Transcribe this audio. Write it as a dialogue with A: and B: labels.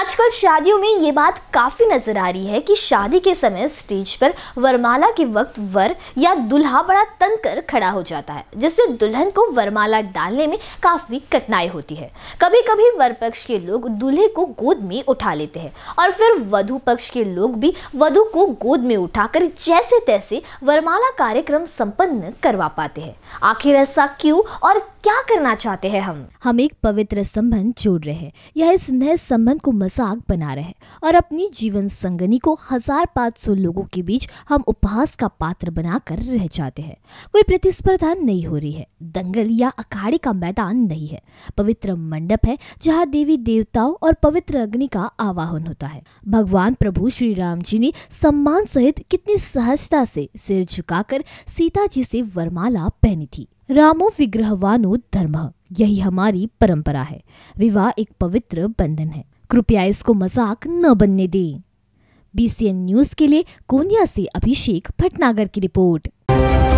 A: आजकल शादियों में ये बात काफ़ी नज़र आ रही है कि शादी के समय स्टेज पर वरमाला के वक्त वर या दुल्हा बड़ा तंग कर खड़ा हो जाता है जिससे दुल्हन को वरमाला डालने में काफ़ी कठिनाई होती है कभी कभी वर पक्ष के लोग दूल्हे को गोद में उठा लेते हैं और फिर वधु पक्ष के लोग भी वधु को गोद में उठाकर जैसे तैसे वरमाला कार्यक्रम संपन्न करवा पाते हैं आखिर ऐसा क्यों और क्या करना चाहते हैं हम हम एक पवित्र संबंध जोड़ रहे हैं यह इस नए संबंध को मजाक बना रहे हैं और अपनी जीवन संगनी को हजार पाँच सौ लोगों के बीच हम उपहास का पात्र बनाकर रह जाते हैं कोई प्रतिस्पर्धा नहीं हो रही है दंगल या अखाड़े का मैदान नहीं है पवित्र मंडप है जहाँ देवी देवताओं और पवित्र अग्नि का आवाहन होता है भगवान प्रभु श्री राम जी ने सम्मान सहित कितनी सहजता से सिर झुकाकर सीता जी से वरमाला पहनी थी रामो विग्रहवानो धर्म यही हमारी परंपरा है विवाह एक पवित्र बंधन है कृपया इसको मजाक न बनने दे बीसीएन न्यूज के लिए कोनिया से अभिषेक भटनागर की रिपोर्ट